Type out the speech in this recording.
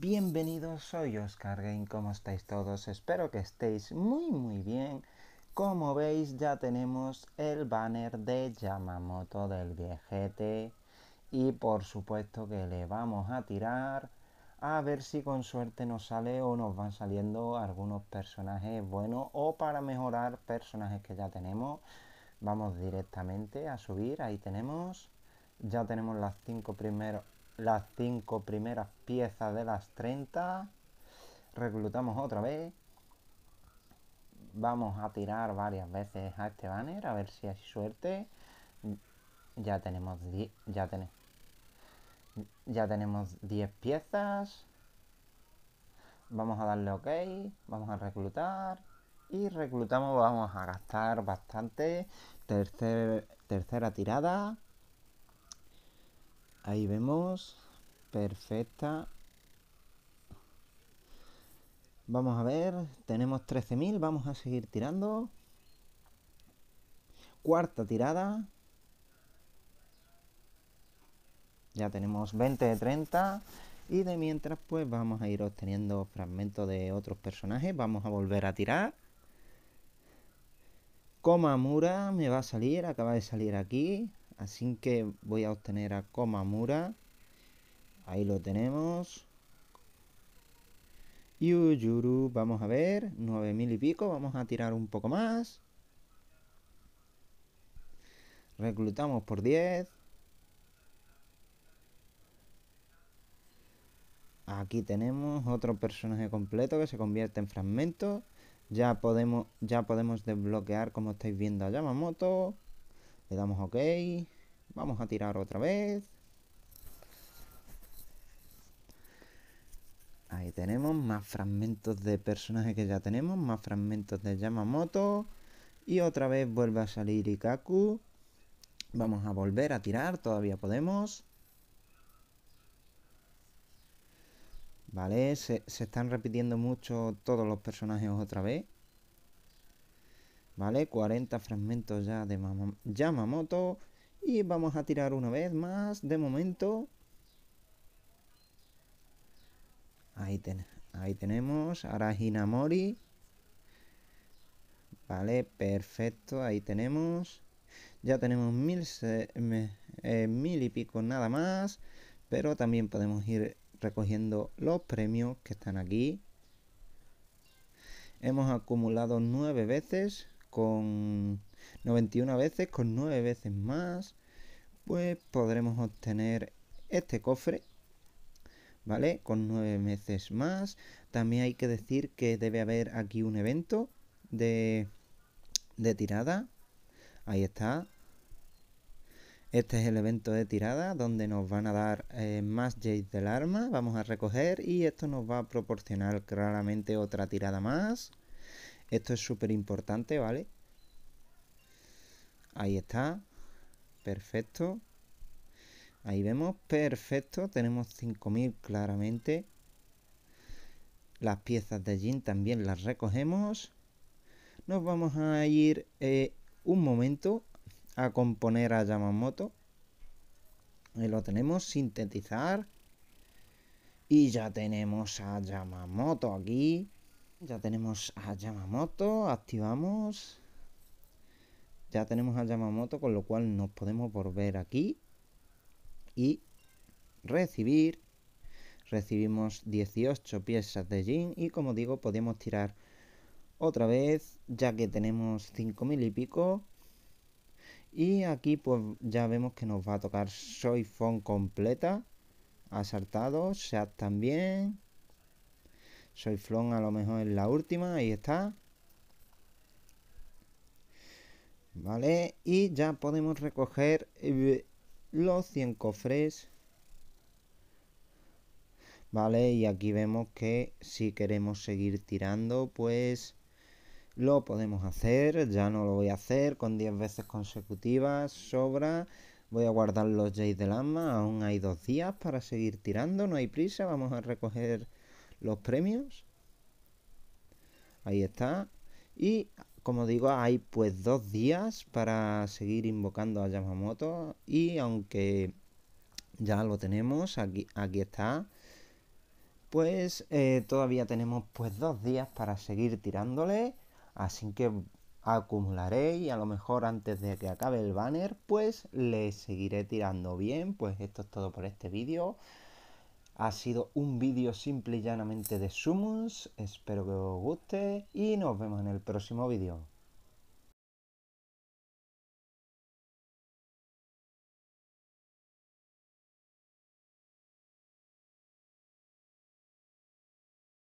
bienvenidos, soy Oscar Game, ¿cómo estáis todos? Espero que estéis muy muy bien. Como veis ya tenemos el banner de Yamamoto del viejete y por supuesto que le vamos a tirar a ver si con suerte nos sale o nos van saliendo algunos personajes buenos o para mejorar personajes que ya tenemos. Vamos directamente a subir, ahí tenemos. Ya tenemos las cinco primeros las 5 primeras piezas de las 30. Reclutamos otra vez. Vamos a tirar varias veces a este banner a ver si hay suerte. Ya tenemos 10 ya, ya tenemos 10 piezas. Vamos a darle OK, vamos a reclutar y reclutamos, vamos a gastar bastante. tercera tirada. Ahí vemos. Perfecta. Vamos a ver. Tenemos 13.000. Vamos a seguir tirando. Cuarta tirada. Ya tenemos 20 de 30. Y de mientras, pues vamos a ir obteniendo fragmentos de otros personajes. Vamos a volver a tirar. Mura me va a salir, acaba de salir aquí así que voy a obtener a Komamura ahí lo tenemos Yuyuru, vamos a ver, 9000 y pico, vamos a tirar un poco más. Reclutamos por 10. Aquí tenemos otro personaje completo que se convierte en fragmento. Ya podemos, ya podemos desbloquear, como estáis viendo, a Yamamoto. Le damos OK. Vamos a tirar otra vez. Ahí tenemos más fragmentos de personajes que ya tenemos, más fragmentos de Yamamoto. Y otra vez vuelve a salir Ikaku. Vamos a volver a tirar, todavía podemos. Vale, se, se están repitiendo mucho todos los personajes otra vez. Vale, 40 fragmentos ya de Yamamoto. Y vamos a tirar una vez más, de momento. Ahí, ahí tenemos, Aragina mori. Vale, perfecto, ahí tenemos. Ya tenemos mil, eh, mil y pico nada más, pero también podemos ir recogiendo los premios que están aquí. Hemos acumulado nueve veces con 91 veces con 9 veces más, pues podremos obtener este cofre, ¿vale? Con 9 veces más. También hay que decir que debe haber aquí un evento de, tirada. Ahí está. Este es el evento de tirada donde nos van a dar eh, más jades del arma. Vamos a recoger y esto nos va a proporcionar claramente otra tirada más. Esto es súper importante, ¿vale? Ahí está. Perfecto. Ahí vemos. Perfecto. Tenemos 5000 claramente. Las piezas de jean también las recogemos. Nos vamos a ir eh, un momento a componer a Yamamoto. Ahí lo tenemos. Sintetizar. Y ya tenemos a Yamamoto aquí. Ya tenemos a Yamamoto. Activamos. Ya tenemos a Yamamoto, con lo cual nos podemos volver aquí y recibir. Recibimos 18 piezas de Jin y como digo, podemos tirar otra vez, ya que tenemos mil y pico. Y aquí pues ya vemos que nos va a tocar Soifon completa. Asaltado, Seat también. flon a lo mejor es la última, ahí está. ¿vale? Y ya podemos recoger eh, los 100 cofres, ¿vale? Y aquí vemos que si queremos seguir tirando, pues lo podemos hacer. Ya no lo voy a hacer con 10 veces consecutivas, sobra. Voy a guardar los Jays del alma, aún hay dos días para seguir tirando, no hay prisa, vamos a recoger los premios. Ahí está. Y como digo, hay pues dos días para seguir invocando a Yamamoto y aunque ya lo tenemos, aquí, aquí está, pues eh, todavía tenemos pues dos días para seguir tirándole, así que acumularé y a lo mejor antes de que acabe el banner pues le seguiré tirando bien, pues esto es todo por este vídeo. Ha sido un vídeo simple y llanamente de Summons. Espero que os guste y nos vemos en el próximo vídeo.